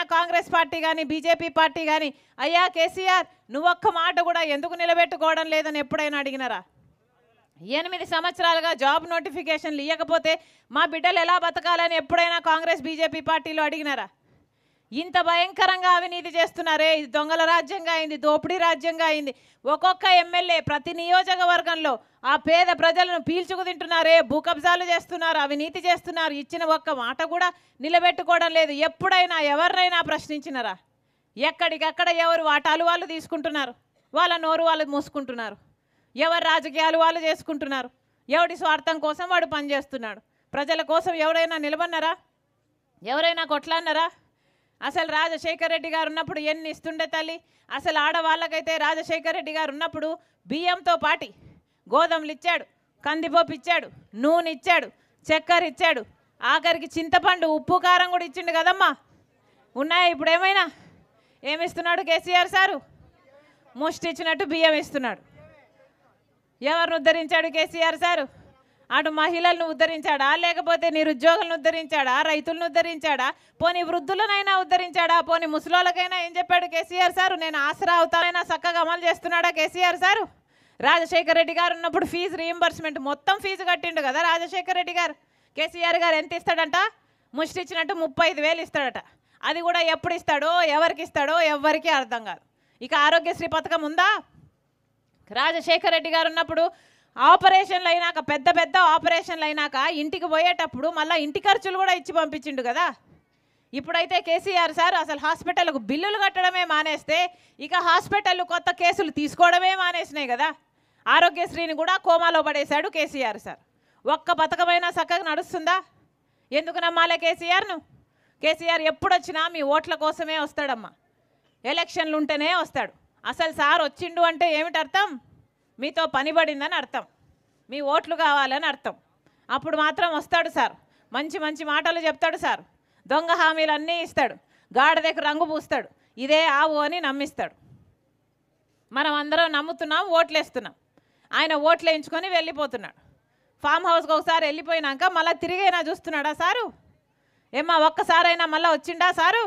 Telangana Congress party కానీ BJP party కానీ అయ్యా కేసీఆర్ నువ్వొక్క మాట కూడా ఎందుకు నిలబెట్టుకోవడం లేదని ఎప్పుడైనా అడిగినారా ఎనిమిది సంవత్సరాలుగా జాబ్ నోటిఫికేషన్లు ఇవ్వకపోతే మా బిడ్డలు ఎలా బతకాలని ఎప్పుడైనా కాంగ్రెస్ బీజేపీ పార్టీలో అడిగినారా ఇంత భయంకరంగా అవినీతి చేస్తున్నారే ఇది దొంగల రాజ్యంగా అయింది దోపిడీ రాజ్యంగా అయింది ఒక్కొక్క ఎమ్మెల్యే ప్రతి నియోజకవర్గంలో ఆ పేద ప్రజలను పీల్చుకు తింటున్నారే భూకబ్జాలు చేస్తున్నారు అవినీతి చేస్తున్నారు ఇచ్చిన ఒక్క మాట కూడా నిలబెట్టుకోవడం లేదు ఎప్పుడైనా ఎవరినైనా ప్రశ్నించినరా ఎక్కడికక్కడ ఎవరు వాటాలు వాళ్ళు తీసుకుంటున్నారు వాళ్ళ నోరు వాళ్ళు మూసుకుంటున్నారు ఎవరు రాజకీయాలు వాళ్ళు చేసుకుంటున్నారు ఎవడి స్వార్థం కోసం వాడు పనిచేస్తున్నాడు ప్రజల కోసం ఎవరైనా నిలబడినారా ఎవరైనా కొట్లాన్నారా అసలు రాజశేఖర్ రెడ్డి గారు ఉన్నప్పుడు ఎన్ని ఇస్తుండే తల్లి అసలు ఆడవాళ్ళకైతే రాజశేఖర్ రెడ్డి గారు ఉన్నప్పుడు బియ్యంతో పాటి గోధుమలు ఇచ్చాడు కందిపోపు ఇచ్చాడు నూనె ఇచ్చాడు చక్కెర ఇచ్చాడు ఆఖరికి చింతపండు ఉప్పు కారం కూడా ఇచ్చిండు కదమ్మా ఉన్నాయా ఇప్పుడు ఏమైనా ఏమిస్తున్నాడు కేసీఆర్ సారు ముష్టి ఇచ్చినట్టు బియ్యం ఇస్తున్నాడు ఎవరిని ఉద్ధరించాడు కేసీఆర్ సారు అటు మహిళలను ఉద్ధరించాడా లేకపోతే నిరుద్యోగులను ఉద్ధరించాడా రైతులను ఉద్ధరించాడా పోని వృద్ధులనైనా ఉద్ధరించాడా పోని ముసలోళ్ళకైనా ఏం చెప్పాడు కేసీఆర్ సారు నేను ఆసరా అవుతానైనా చక్కగా అమలు చేస్తున్నాడా కేసీఆర్ సారు రాజశేఖర రెడ్డి గారు ఉన్నప్పుడు ఫీజు రీఎంబర్స్మెంట్ మొత్తం ఫీజు కట్టిండు కదా రాజశేఖర రెడ్డి గారు కేసీఆర్ గారు ఎంత ఇస్తాడంట ముష్టిచ్చినట్టు ముప్పై ఐదు వేలు ఇస్తాడట అది కూడా ఎప్పుడు ఇస్తాడో ఎవరికి ఇస్తాడో ఎవరికీ అర్థం కాదు ఇక ఆరోగ్యశ్రీ పథకం ఉందా రాజశేఖర రెడ్డి గారు ఉన్నప్పుడు ఆపరేషన్లు అయినాక పెద్ద పెద్ద ఆపరేషన్లు అయినాక ఇంటికి పోయేటప్పుడు మళ్ళీ ఇంటి ఖర్చులు కూడా ఇచ్చి పంపించిండు కదా ఇప్పుడైతే కేసీఆర్ సార్ అసలు హాస్పిటల్కు బిల్లులు కట్టడమే మానేస్తే ఇక హాస్పిటల్ కొత్త కేసులు తీసుకోవడమే మానేసినాయి కదా ఆరోగ్యశ్రీని కూడా కోమాలో పడేశాడు కేసీఆర్ సార్ ఒక్క బతకమైనా చక్కగా నడుస్తుందా ఎందుకు నమ్మాలే కేసీఆర్ను కేసీఆర్ ఎప్పుడొచ్చినా మీ ఓట్ల కోసమే వస్తాడమ్మా ఎలక్షన్లు ఉంటేనే వస్తాడు అసలు సార్ వచ్చిండు అంటే ఏమిటర్థం మీతో పనిబడిందని అర్థం మీ ఓట్లు కావాలని అర్థం అప్పుడు మాత్రం వస్తాడు సార్ మంచి మంచి మాటలు చెప్తాడు సార్ దొంగ హామీలు అన్నీ ఇస్తాడు గాడిదకు రంగు పూస్తాడు ఇదే ఆవు అని నమ్మిస్తాడు మనం అందరం నమ్ముతున్నాం ఓట్లేస్తున్నాం ఆయన ఓట్లు వేయించుకొని వెళ్ళిపోతున్నాడు ఫామ్ హౌస్కి ఒకసారి వెళ్ళిపోయినాక మళ్ళీ తిరిగైనా చూస్తున్నాడా సారు ఏమ్మా ఒక్కసారైనా మళ్ళీ వచ్చిండా సారు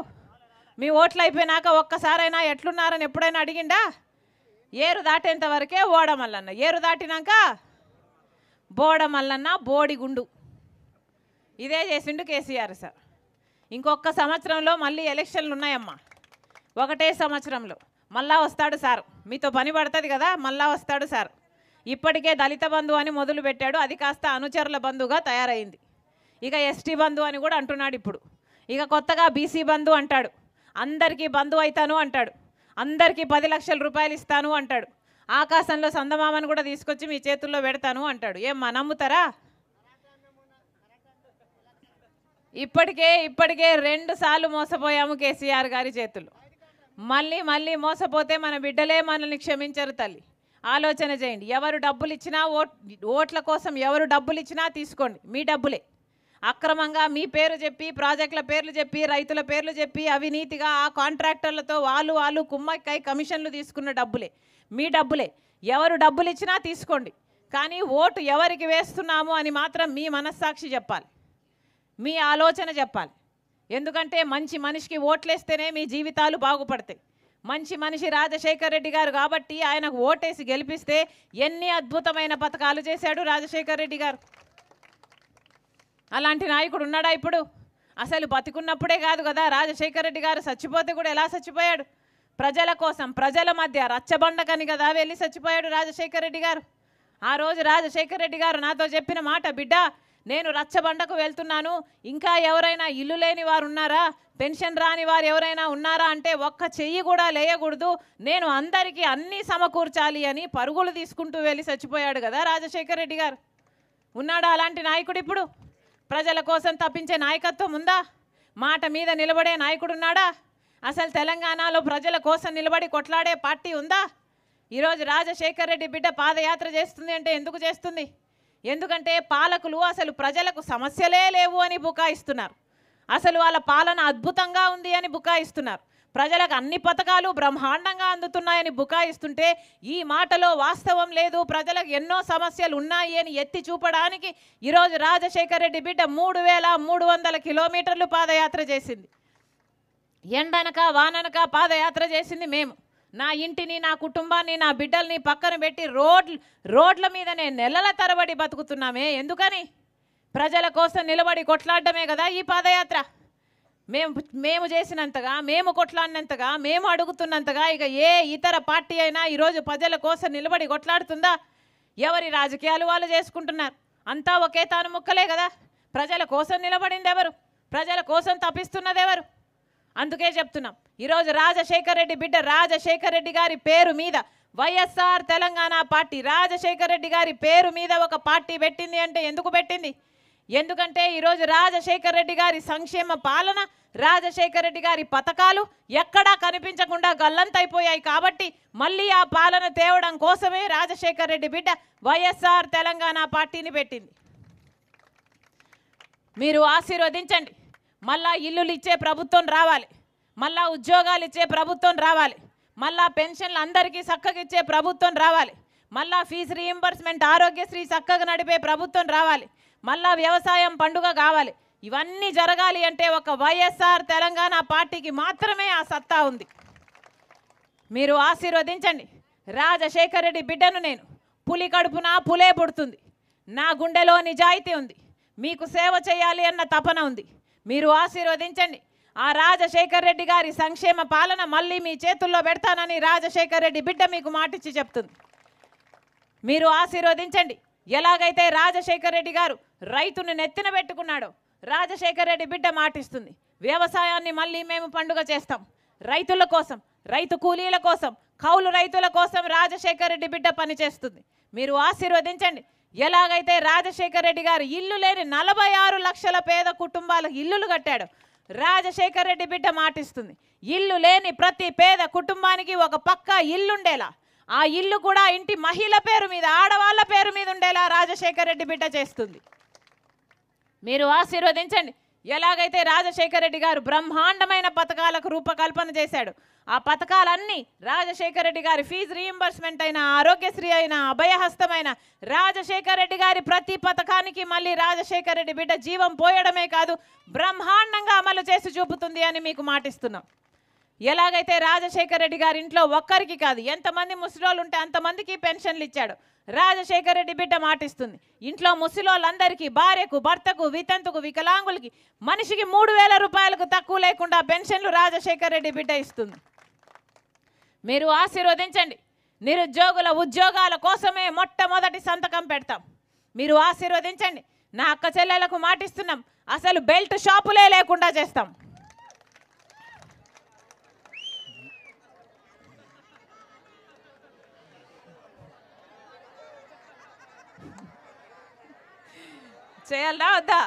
మీ ఓట్లు అయిపోయినాక ఒక్కసారైనా ఎట్లున్నారని ఎప్పుడైనా అడిగిండా ఏరు దాటేంత వరకే ఓడమల్లన్న ఏరు దాటినాక బోడమల్లన్న బోడిగుండు ఇదే చేసిండు కేసీఆర్ సార్ ఇంకొక సంవత్సరంలో మళ్ళీ ఎలక్షన్లు ఉన్నాయమ్మా ఒకటే సంవత్సరంలో మళ్ళా వస్తాడు సార్ మీతో పని పడుతుంది కదా మళ్ళా వస్తాడు సార్ ఇప్పటికే దళిత బంధు అని మొదలు పెట్టాడు అది కాస్త అనుచరుల బంధువుగా తయారైంది ఇక ఎస్టీ బంధు అని కూడా అంటున్నాడు ఇప్పుడు ఇక కొత్తగా బీసీ బంధు అంటాడు అందరికీ బంధు అవుతాను అంటాడు అందరికీ పది లక్షల రూపాయలు ఇస్తాను అంటాడు ఆకాశంలో సందమామను కూడా తీసుకొచ్చి మీ చేతుల్లో పెడతాను అంటాడు ఏం నమ్ముతారా ఇప్పటికే ఇప్పటికే రెండు సార్లు మోసపోయాము కేసీఆర్ గారి చేతులు మళ్ళీ మళ్ళీ మోసపోతే మన బిడ్డలే మనల్ని క్షమించరు తల్లి ఆలోచన చేయండి ఎవరు డబ్బులు ఇచ్చినా ఓట్ ఓట్ల కోసం ఎవరు డబ్బులు ఇచ్చినా తీసుకోండి మీ డబ్బులే అక్రమంగా మీ పేరు చెప్పి ప్రాజెక్టుల పేర్లు చెప్పి రైతుల పేర్లు చెప్పి అవినీతిగా ఆ కాంట్రాక్టర్లతో వాళ్ళు వాళ్ళు కుమ్మక్కై కమిషన్లు తీసుకున్న డబ్బులే మీ డబ్బులే ఎవరు డబ్బులు ఇచ్చినా తీసుకోండి కానీ ఓటు ఎవరికి వేస్తున్నాము అని మాత్రం మీ మనస్సాక్షి చెప్పాలి మీ ఆలోచన చెప్పాలి ఎందుకంటే మంచి మనిషికి ఓట్లేస్తేనే మీ జీవితాలు బాగుపడతాయి మంచి మనిషి రాజశేఖర్ రెడ్డి గారు కాబట్టి ఆయనకు ఓటేసి గెలిపిస్తే ఎన్ని అద్భుతమైన పథకాలు చేశాడు రాజశేఖర్ రెడ్డి గారు అలాంటి నాయకుడు ఉన్నాడా ఇప్పుడు అసలు బతికున్నప్పుడే కాదు కదా రాజశేఖర రెడ్డి గారు చచ్చిపోతే కూడా ఎలా చచ్చిపోయాడు ప్రజల కోసం ప్రజల మధ్య రచ్చబండకని కదా వెళ్ళి చచ్చిపోయాడు రాజశేఖర రెడ్డి గారు ఆ రోజు రాజశేఖర రెడ్డి గారు నాతో చెప్పిన మాట బిడ్డ నేను రచ్చబండకు వెళ్తున్నాను ఇంకా ఎవరైనా ఇల్లు లేని వారు ఉన్నారా పెన్షన్ రాని వారు ఎవరైనా ఉన్నారా అంటే ఒక్క చెయ్యి కూడా లేయకూడదు నేను అందరికీ అన్నీ సమకూర్చాలి అని పరుగులు తీసుకుంటూ వెళ్ళి చచ్చిపోయాడు కదా రాజశేఖర రెడ్డి గారు ఉన్నాడా అలాంటి నాయకుడు ఇప్పుడు ప్రజల కోసం తప్పించే నాయకత్వం ఉందా మాట మీద నిలబడే నాయకుడు ఉన్నాడా అసలు తెలంగాణలో ప్రజల కోసం నిలబడి కొట్లాడే పార్టీ ఉందా ఈరోజు రాజశేఖర్ రెడ్డి బిడ్డ పాదయాత్ర చేస్తుంది అంటే ఎందుకు చేస్తుంది ఎందుకంటే పాలకులు అసలు ప్రజలకు సమస్యలే లేవు అని బుకాయిస్తున్నారు అసలు వాళ్ళ పాలన అద్భుతంగా ఉంది అని బుకాయిస్తున్నారు ప్రజలకు అన్ని పథకాలు బ్రహ్మాండంగా అందుతున్నాయని బుకాయిస్తుంటే ఈ మాటలో వాస్తవం లేదు ప్రజలకు ఎన్నో సమస్యలు ఉన్నాయి అని ఎత్తి చూపడానికి ఈరోజు రాజశేఖర రెడ్డి బిడ్డ మూడు వేల మూడు వందల కిలోమీటర్లు పాదయాత్ర చేసింది ఎండనక వాననక పాదయాత్ర చేసింది మేము నా ఇంటిని నా కుటుంబాన్ని నా బిడ్డల్ని పక్కన పెట్టి రోడ్ రోడ్ల మీదనే నెలల తరబడి బతుకుతున్నామే ఎందుకని ప్రజల కోసం నిలబడి కొట్లాడమే కదా ఈ పాదయాత్ర మేము మేము చేసినంతగా మేము కొట్లాడినంతగా మేము అడుగుతున్నంతగా ఇక ఏ ఇతర పార్టీ అయినా ఈరోజు ప్రజల కోసం నిలబడి కొట్లాడుతుందా ఎవరి రాజకీయాలు వాళ్ళు చేసుకుంటున్నారు అంతా ఒకే తాను ముక్కలే కదా ప్రజల కోసం నిలబడింది ఎవరు ప్రజల కోసం తప్పిస్తున్నది ఎవరు అందుకే చెప్తున్నాం ఈరోజు రాజశేఖర్ రెడ్డి బిడ్డ రాజశేఖర్ రెడ్డి గారి పేరు మీద వైఎస్ఆర్ తెలంగాణ పార్టీ రాజశేఖర్ రెడ్డి గారి పేరు మీద ఒక పార్టీ పెట్టింది అంటే ఎందుకు పెట్టింది ఎందుకంటే ఈరోజు రాజశేఖర్ రెడ్డి గారి సంక్షేమ పాలన రాజశేఖర్ రెడ్డి గారి పథకాలు ఎక్కడా కనిపించకుండా గల్లంతైపోయాయి కాబట్టి మళ్ళీ ఆ పాలన తేవడం కోసమే రాజశేఖర్ రెడ్డి బిడ్డ వైఎస్ఆర్ తెలంగాణ పార్టీని పెట్టింది మీరు ఆశీర్వదించండి మళ్ళా ఇల్లులు ఇచ్చే ప్రభుత్వం రావాలి మళ్ళా ఉద్యోగాలు ఇచ్చే ప్రభుత్వం రావాలి మళ్ళా పెన్షన్లు అందరికీ చక్కగిచ్చే ప్రభుత్వం రావాలి మళ్ళా ఫీజు రీఎంబర్స్మెంట్ ఆరోగ్యశ్రీ చక్కగా నడిపే ప్రభుత్వం రావాలి మళ్ళా వ్యవసాయం పండుగ కావాలి ఇవన్నీ జరగాలి అంటే ఒక వైఎస్ఆర్ తెలంగాణ పార్టీకి మాత్రమే ఆ సత్తా ఉంది మీరు ఆశీర్వదించండి రాజశేఖర్ రెడ్డి బిడ్డను నేను పులి కడుపున పులే పుడుతుంది నా గుండెలో నిజాయితీ ఉంది మీకు సేవ చేయాలి అన్న తపన ఉంది మీరు ఆశీర్వదించండి ఆ రాజశేఖర్ రెడ్డి గారి సంక్షేమ పాలన మళ్ళీ మీ చేతుల్లో పెడతానని రాజశేఖర్ రెడ్డి బిడ్డ మీకు మాటిచ్చి చెప్తుంది మీరు ఆశీర్వదించండి ఎలాగైతే రాజశేఖర్ రెడ్డి గారు రైతును నెత్తిన పెట్టుకున్నాడో రాజశేఖర్ రెడ్డి బిడ్డ మాటిస్తుంది వ్యవసాయాన్ని మళ్ళీ మేము పండుగ చేస్తాం రైతుల కోసం రైతు కూలీల కోసం కౌలు రైతుల కోసం రాజశేఖర్ రెడ్డి బిడ్డ పనిచేస్తుంది మీరు ఆశీర్వదించండి ఎలాగైతే రాజశేఖర్ రెడ్డి గారు ఇల్లు లేని నలభై ఆరు లక్షల పేద కుటుంబాలకు ఇల్లులు కట్టాడు రాజశేఖర్ రెడ్డి బిడ్డ మాటిస్తుంది ఇల్లు లేని ప్రతి పేద కుటుంబానికి ఒక పక్క ఇల్లుండేలా ఆ ఇల్లు కూడా ఇంటి మహిళ పేరు మీద ఆడవాళ్ళ పేరు మీద ఉండేలా రాజశేఖర్ రెడ్డి బిడ్డ చేస్తుంది మీరు ఆశీర్వదించండి ఎలాగైతే రాజశేఖర రెడ్డి గారు బ్రహ్మాండమైన పథకాలకు రూపకల్పన చేశాడు ఆ పథకాలన్నీ రాజశేఖర రెడ్డి గారి ఫీజు రీఎంబర్స్మెంట్ అయిన ఆరోగ్యశ్రీ అయిన అభయహస్తమైన రాజశేఖర రెడ్డి గారి ప్రతి పథకానికి మళ్ళీ రాజశేఖర రెడ్డి బిడ్డ జీవం పోయడమే కాదు బ్రహ్మాండంగా అమలు చేసి చూపుతుంది అని మీకు మాటిస్తున్నాం ఎలాగైతే రాజశేఖర రెడ్డి గారి ఇంట్లో ఒక్కరికి కాదు ఎంతమంది ముసలోళ్ళు ఉంటే అంతమందికి పెన్షన్లు ఇచ్చాడు రాజశేఖర రెడ్డి బిడ్డ మాటిస్తుంది ఇంట్లో ముసలోళ్ళందరికీ భార్యకు భర్తకు వితంతుకు వికలాంగులకి మనిషికి మూడు వేల రూపాయలకు తక్కువ లేకుండా పెన్షన్లు రాజశేఖర రెడ్డి బిడ్డ ఇస్తుంది మీరు ఆశీర్వదించండి నిరుద్యోగుల ఉద్యోగాల కోసమే మొట్టమొదటి సంతకం పెడతాం మీరు ఆశీర్వదించండి నా అక్క చెల్లెలకు మాటిస్తున్నాం అసలు బెల్ట్ షాపులే లేకుండా చేస్తాం చేయాలా వద్దా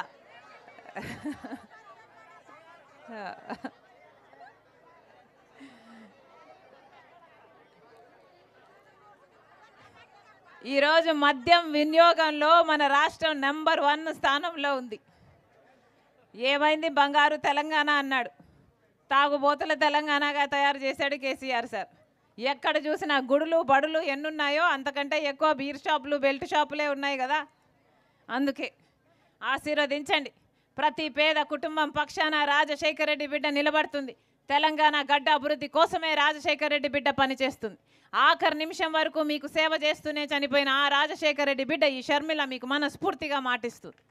ఈరోజు మద్యం వినియోగంలో మన రాష్ట్రం నెంబర్ వన్ స్థానంలో ఉంది ఏమైంది బంగారు తెలంగాణ అన్నాడు తాగుబోతుల తెలంగాణగా తయారు చేశాడు కేసీఆర్ సార్ ఎక్కడ చూసినా గుడులు బడులు ఎన్నున్నాయో అంతకంటే ఎక్కువ బీర్ షాపులు బెల్ట్ షాపులే ఉన్నాయి కదా అందుకే ఆశీర్వదించండి ప్రతి పేద కుటుంబం పక్షాన రాజశేఖర రెడ్డి బిడ్డ నిలబడుతుంది తెలంగాణ గడ్డ అభివృద్ధి కోసమే రాజశేఖర రెడ్డి బిడ్డ పనిచేస్తుంది ఆఖరి నిమిషం వరకు మీకు సేవ చేస్తూనే చనిపోయిన ఆ రాజశేఖర రెడ్డి బిడ్డ ఈ షర్మిల మీకు మనస్ఫూర్తిగా మాటిస్తుంది